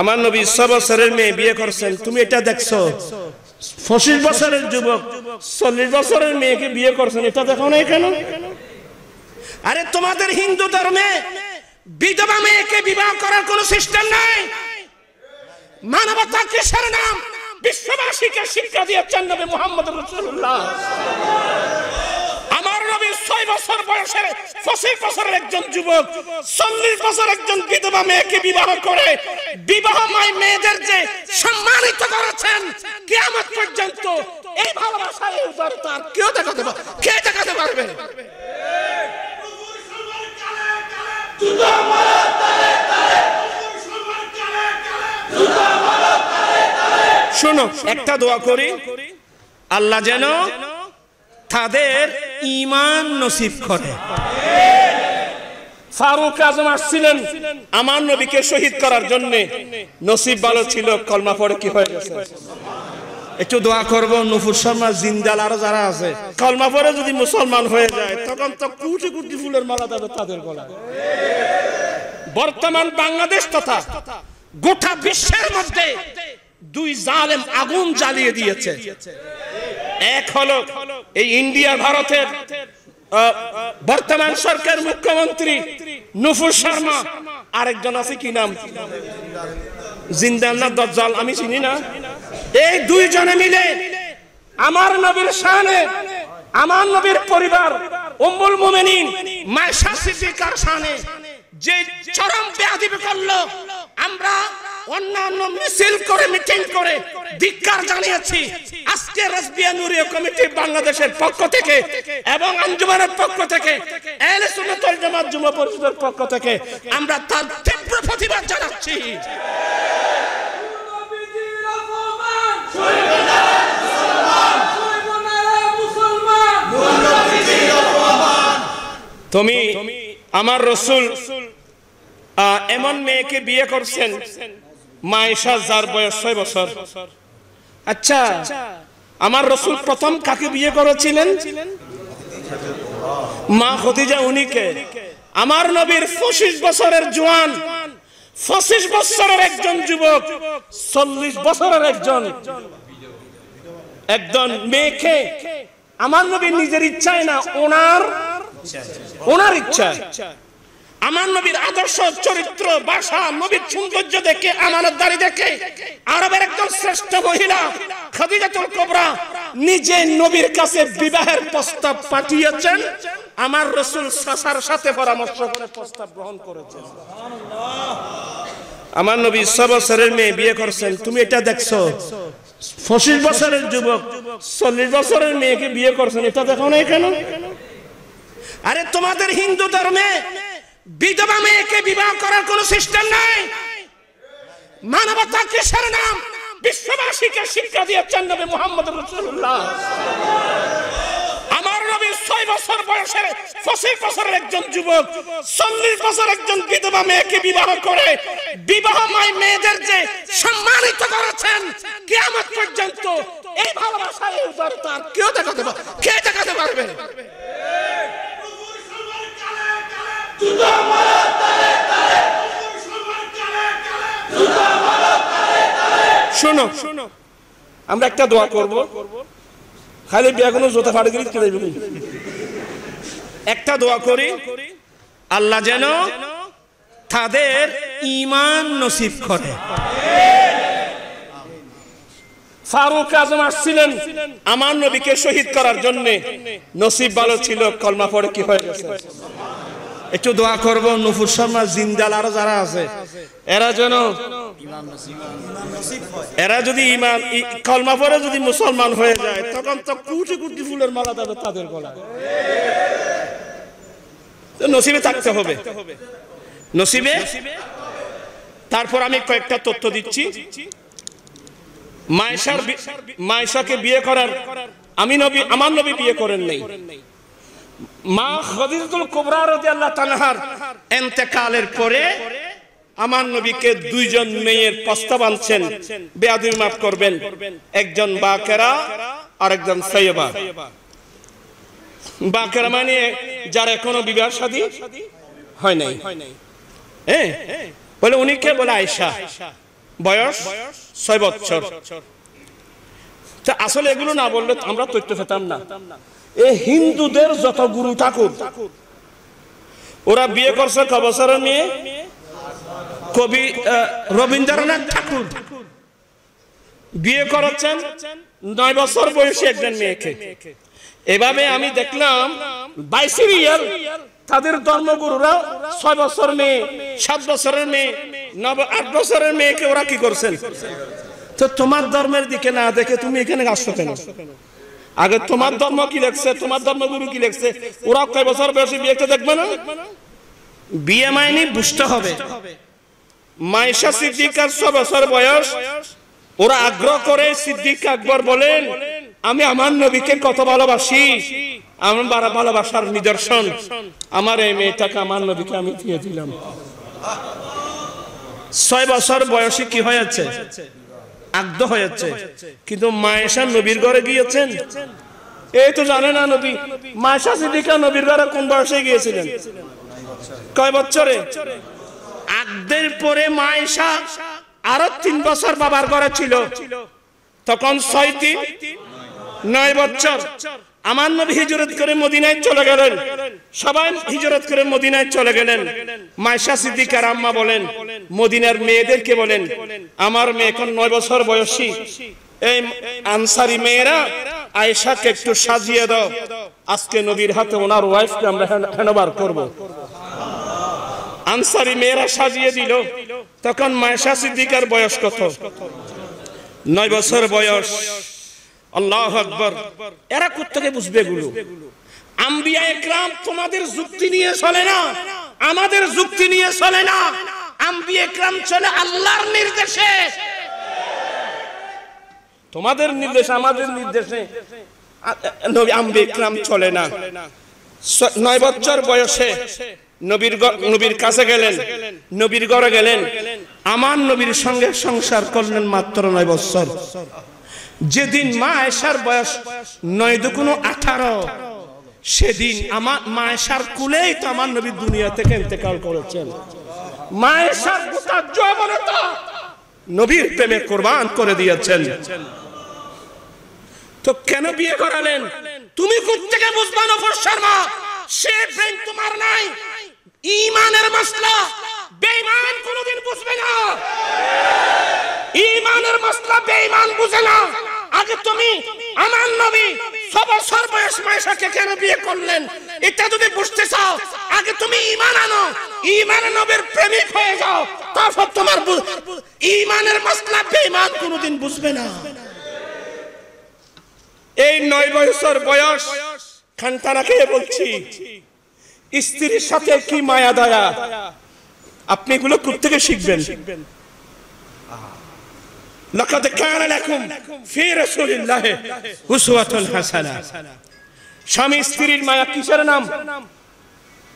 আমার নবী ছ বছরের মেয়ে বিয়ে করছেন তুমি এটা দেখছো পঁচিশ বছরের যুবক চল্লিশ বছরের মেয়েকে বিয়ে করছেন এটা দেখো না কেন আরে তোমাদের হিন্দু ধর্মে বিধবা মেয়েকে বিবাহ করার কোন সিস্টেম নাই মানবতা কিসের নাম বিশ্ববাসীকে শিক্ষা দিয়েছেন নবী মোহাম্মদ রসুল্লাহ বয়সের পঁচিশ বছরের একজন যুবক চল্লিশ বছর একজন বিধবা মেয়েকে বিবাহ করে মেয়েদের যে সম্মানিত করেছেন পর্যন্ত এই ভালোবাসার এই উদারতা আর কেউ দেখাতে কে দেখাতে পারবে শোনো একটা দোয়া করি আল্লাহ যেন তাদের ইমান নসিব করে ফারুক আজম আসছিলেন আমার নবীকে শহীদ করার জন্য নসিব ভালো ছিল কলমা পড়ে কি হয়ে গেছে একটু দোয়া করবো নফুর শর্মা জিন্দাল আরো যারা আছে কলমা পরে যদি মুসলমান হয়ে যায় তখন তো কুটি কুটি ফুলের মালা দেবে তাদের গলা বর্তমান বাংলাদেশ তথা গোটা বিশ্বের মধ্যে দুই জালেম আগুন জ্বালিয়ে দিয়েছে এক হলো এই ইন্ডিয়া ভারতের বর্তমান সরকার মুখ্যমন্ত্রী নুফুর শর্মা আরেকজন আছে কি নাম জিন্দাল দজ্জাল আমি চিনি না এই দুইজনে মিলে আমার নবীর শানে আমার নবীর পরিবার উম্মুল মুমিনিন মায়েশা কার শানে যে চরম ব্যাধি করলো আমরা অন্যান্য মিছিল করে মিটিং করে ধিক্কার জানিয়েছি আজকে রাসবিয়া নুরীয় কমিটি বাংলাদেশের পক্ষ থেকে এবং আঞ্জুমানের পক্ষ থেকে এহলে সুন্নাতুল জামাত যুব পরিষদের পক্ষ থেকে আমরা তার তীব্র প্রতিবাদ জানাচ্ছি তুমি আমার রসুল এমন মেয়েকে বিয়ে করছেন মায়েশা যার বয়স ছয় বছর আচ্ছা আমার রসুল প্রথম কাকে বিয়ে করেছিলেন মা খতিজা উনিকে আমার নবীর পঁচিশ বছরের জোয়ান পঁচিশ বছরের একজন যুবক চল্লিশ বছরের একজন একজন মেয়েকে আমার নবী নিজের ইচ্ছায় না ওনার ওনার ইচ্ছা আমার নবীর আদর্শ চরিত্র বাসা নবীর সৌন্দর্য দেখে আমানত দাড়ি দেখে আরবের একজন শ্রেষ্ঠ মহিলা খাদিজাতুল কোবরা নিজে নবীর কাছে বিবাহের প্রস্তাব পাঠিয়েছেন আমার রসুল সাসার সাথে পরামর্শ করে প্রস্তাব গ্রহণ করেছেন আমার নবী ছ বছরের মেয়ে বিয়ে করছেন তুমি এটা দেখছো পঁচিশ বছরের যুবক চল্লিশ বছরের মেয়েকে বিয়ে করছেন এটা দেখো না কেন আরে তোমাদের হিন্দু ধর্মে বিধবা মেয়েকে বিবাহ করার কোন সিস্টেম নাই মানবতা কিসের নাম বিশ্ববাসীকে শিক্ষা দিয়েছেন নবী মোহাম্মদ রসুল্লাহ আমার নবী ছয় বছর বয়সের পঁচিশ বছরের একজন যুবক চল্লিশ বছর একজন বিধবা মেয়েকে বিবাহ করে বিবাহময় মেয়েদের যে সম্মানিত করেছেন কেমন পর্যন্ত এই ভালোবাসার উদারতা কেউ দেখাতে পারবে কে দেখাতে পারবে শোনো আমরা একটা দোয়া করব খালি জোতা একটা দোয়া করি আল্লাহ যেন তাদের ইমান নসিব করে ফারুক আজম আসছিলেন আমার নবীকে শহীদ করার জন্য নসিব ভালো ছিল কলমা পড়ে কি হয়ে গেছে একটু দোয়া করব নফুর শর্মা জিন্দাল আরো যারা আছে এরা যেন এরা যদি ইমান কলমা পরে যদি মুসলমান হয়ে যায় তখন তো কুটি কুটি ফুলের মালা দেবে তাদের গলায় নসিবে থাকতে হবে নসিবে তারপর আমি কয়েকটা তথ্য দিচ্ছি মায়েশার মায়েশাকে বিয়ে করার আমি নবী আমার নবী বিয়ে করেন নেই মা খদিজাতুল কুবরা রাদিয়াল্লাহু তাআলার ইন্তেকালের পরে আমার নবীকে দুইজন মেয়ের প্রস্তাব আনছেন বেয়াদুই মাফ করবেন একজন বাকেরা আর একজন সাইয়্যেবা বাকেরা মানে যার এখনো বিবাহ শাদী হয় নাই হ্যাঁ বলে উনি কে বলে আয়েশা বয়স ছয় বছর তা আসলে এগুলো না বললে আমরা তথ্য পেতাম না এ হিন্দুদের যত গুরু ঠাকুর ওরা বিয়ে করছে ক মেয়ে কবি রবীন্দ্রনাথ ঠাকুর বিয়ে করাচ্ছেন নয় বছর বয়সে একজন মেয়েকে এভাবে আমি দেখলাম বাইশের ইয়ার তাদের ধর্মগুরুরা ছয় বছর মেয়ে সাত বছরের মেয়ে নব আট বছরের মেয়েকে ওরা কি করছেন তো তোমার ধর্মের দিকে না দেখে তুমি এখানে আসছো কেন আগে তোমার ধর্ম কি লেখছে তোমার ধর্মগুরু কি লেখছে ওরা কয় বছর বয়সে বিয়েতে দেখবে না বিয়ে মাইনি বুঝতে হবে মাইশা সিদ্দিকার ছ বছর বয়স ওরা আগ্রহ করে সিদ্দিক আকবর বলেন আমি আমার নবীকে কত ভালোবাসি আমার ভালোবাসার নিদর্শন আমার এই মেয়েটাকে আমার নবীকে আমি দিয়ে দিলাম ছয় বছর বয়সে কি হয়েছে আগ্দ হয়েছে কিন্তু মায়েশা নবীর ঘরে গিয়েছেন এই তো জানে না নবী মায়েশা সিদ্দিকা নবীর ঘরে কোন বয়সে গিয়েছিলেন কয় বছরে আগদের পরে মায়েশা আরো তিন বছর বাবার ঘরে ছিল তখন ছয় তিন নয় বছর আমার নবী হিজরত করে মদিনায় চলে গেলেন সবাই হিজরত করে মদিনায় চলে গেলেন মায়েশা সিদ্দিকার আম্মা বলেন মদিনার মেয়েদেরকে বলেন আমার মেয়ে এখন নয় বছর বয়সী এই আনসারি মেয়েরা আয়েশাকে একটু সাজিয়ে দাও আজকে নবীর হাতে ওনার ওয়াইফকে আমরা হ্যানোভার করব আনসারি মেয়েরা সাজিয়ে দিল তখন মায়েশা সিদ্দিকার বয়স কত নয় বছর বয়স আল্লাহ আকবর এরা কোথেকে বুঝবে গুলো আম্বিয়া একরাম তোমাদের যুক্তি নিয়ে চলে না আমাদের যুক্তি নিয়ে চলে না চলে আল্লাহর নির্দেশে তোমাদের নির্দেশ আমাদের নির্দেশে চলে না নয় বছর বয়সে নবীর নবীর কাছে গেলেন নবীর গেলেন আমার নবীর সঙ্গে সংসার করলেন মাত্র নয় বছর যেদিন মা এসার বয়স নয় দুকুনো আঠারো সেদিন আমার মা এসার কুলেই তো আমার নবীর দুনিয়া থেকে ইন্তেকাল করেছেন মায়েশার গোটা যৌবনতা নবীর প্রেমে কোরবান করে দিয়েছেন তো কেন বিয়ে করালেন তুমি কোথেকে বুঝবা নফর শর্মা সে ব্রেন তোমার নাই ইমানের মশলা বেঈমান কোনদিন বুঝবে না ইমানের মশলা বেঈমান বুঝে না আগে তুমি আমার নবী সর্ববয়স মায়েশাকে কেন বিয়ে করলেন এটা যদি বুঝতে চাও আগে তুমি ইমান আনো ইমান নবীর প্রেমিক হয়ে যাও তারপর তোমার ইমানের মাসলা বেঈমান বুঝবে না এই নয় বছর বয়স খানতানাকে বলছি স্ত্রীর সাথে কি মায়া দয়া আপনি এগুলো কোথেকে শিখবেন لقد كان لكم في رسول الله اسوه স্বামী স্ত্রীর মায়া কিসের নাম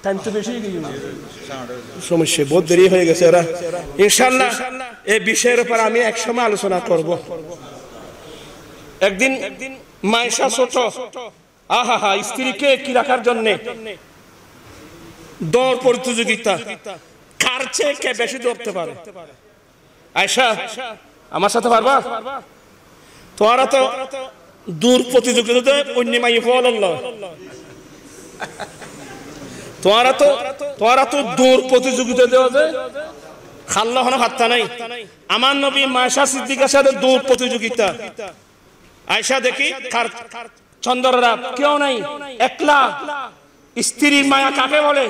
টাইম তো বেশি সমস্যা বহুত দেরি হয়ে গেছে ওরা ইনশাল্লাহ এই বিষয়ের উপর আমি একসময় আলোচনা করব একদিন মায়েশা ছোট আহা হা স্ত্রীকে কি রাখার জন্য দৌড় প্রতিযোগিতা কার চেয়ে কে বেশি দৌড়তে পারে আয়সা আমার সাথে পারবা তোরা তো দূর প্রতিযোগিতাতে অন্য মাই ফল আল্লাহ তো তো প্রতিযোগিতা দেওয়া যায় হাত্তা নাই আমার নবী সিদ্দিকার সাথে প্রতিযোগিতা আয়সা দেখি কেউ নাই একলা স্ত্রীর মায়া কাকে বলে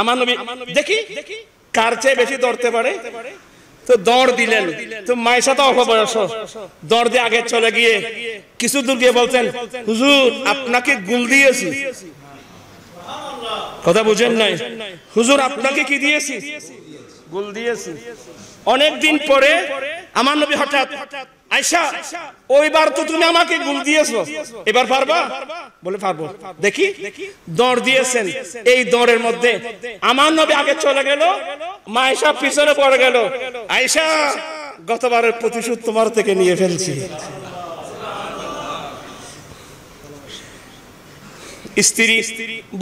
আমার নবী দেখি কার চেয়ে বেশি দৌড়তে পারে তো দৌড় দিলেন তো মায়েশা তো অল্প বয়স দৌড় দিয়ে আগে চলে গিয়ে কিছু দূর গিয়ে বলছেন হুজুর আপনাকে গুল দিয়েছি কথা বুঝেন নাই হুজুর আপনাকে কি দিয়েছি গুল দিয়েছি অনেক দিন পরে আমার নবী হঠাৎ আয়সা ওইবার তো তুমি আমাকে গুল দিয়েছো এবার পারবা বলে পারবো দেখি দর দিয়েছেন এই দরের মধ্যে আমার নবী আগে চলে গেল মা আয়সা পিছনে পড়ে গেল আয়সা গতবারের প্রতিশোধ তোমার থেকে নিয়ে ফেলছি স্ত্রী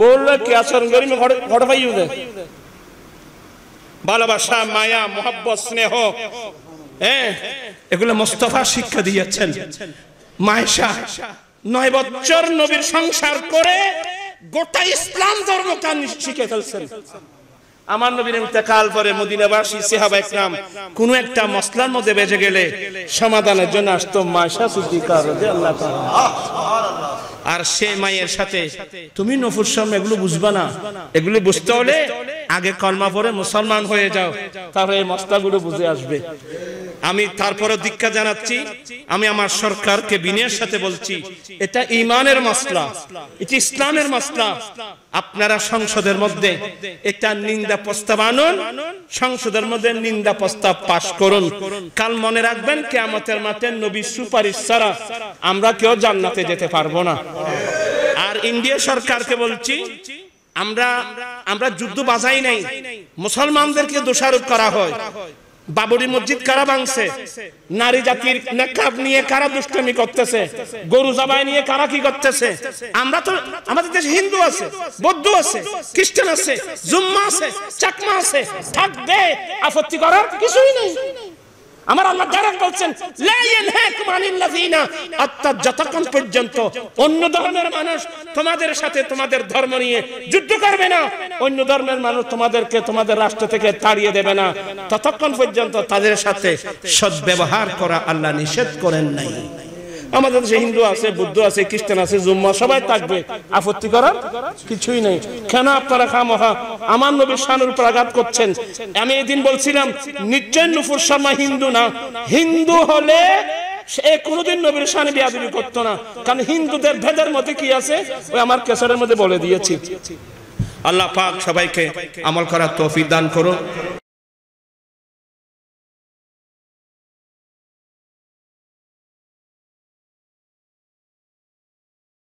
বললো কি আচরণ করি ঘট পাই ভালোবাসা মায়া মোহাব্বত স্নেহ হ্যাঁ এগুলো মোস্তফা শিক্ষা দিয়েছেন মায়েশা নয় বছর নবীর সংসার করে গোটা ইসলাম ধর্ম কান শিখে ফেলছেন আমার নবীর ইন্তেকাল পরে মদিনাবাসী সাহাবা ইকরাম কোন একটা মসলার মধ্যে বেজে গেলে সমাধানের জন্য আসতো মায়েশা সিদ্দিকা রাদিয়াল্লাহু তাআলা আর সে মায়ের সাথে তুমি নফুর সাম এগুলো বুঝবা না এগুলো বুঝতে হলে আগে কলমা পরে মুসলমান হয়ে যাও তারপরে এই মশলাগুলো বুঝে আসবে আমি তারপরে দীক্ষা জানাচ্ছি আমি আমার সরকারকে বিনয়ের সাথে বলছি এটা ইমানের মশলা এটি ইসলামের মশলা আপনারা সংসদের মধ্যে এটা নিন্দা প্রস্তাব আনুন সংসদের মধ্যে নিন্দা প্রস্তাব পাশ করুন কাল মনে রাখবেন কেয়ামতের মাঠে নবী সুপারিশ ছাড়া আমরা কেউ জান্নাতে যেতে পারবো না আর ইন্ডিয়া সরকারকে বলছি আমরা আমরা যুদ্ধ বাজাই নাই মুসলমানদেরকে দোষারোপ করা হয় বাবরি মসজিদ কারা ভাঙছে নারী জাতির নেকাব নিয়ে কারা দুষ্টমি করতেছে গরু জবাই নিয়ে কারা কি করতেছে আমরা তো আমাদের দেশে হিন্দু আছে বৌদ্ধ আছে খ্রিস্টান আছে জুম্মা আছে চাকমা আছে থাকবে আপত্তি করার কিছুই নেই আমার আল্লাহ ডাইরেক্ট বলছেন অর্থাৎ যতক্ষণ পর্যন্ত অন্য ধর্মের মানুষ তোমাদের সাথে তোমাদের ধর্ম নিয়ে যুদ্ধ করবে না অন্য ধর্মের মানুষ তোমাদেরকে তোমাদের রাষ্ট্র থেকে তাড়িয়ে দেবে না ততক্ষণ পর্যন্ত তাদের সাথে সদ্ব্যবহার করা আল্লাহ নিষেধ করেন নাই আমাদের দেশে হিন্দু আছে বুদ্ধ আছে খ্রিস্টান আছে জুম্মা সবাই থাকবে আপত্তি করার কিছুই নেই কেন আপনারা খামহা আমার নবীর শানুর উপর আঘাত করছেন আমি এদিন বলছিলাম নিশ্চয় নুফুর শর্মা হিন্দু না হিন্দু হলে সে কোনোদিন নবীর সানে বিয়াদুরি করতো না কারণ হিন্দুদের ভেদের মধ্যে কি আছে ওই আমার কেসারের মধ্যে বলে দিয়েছি আল্লাহ পাক সবাইকে আমল করার তৌফিক দান করুন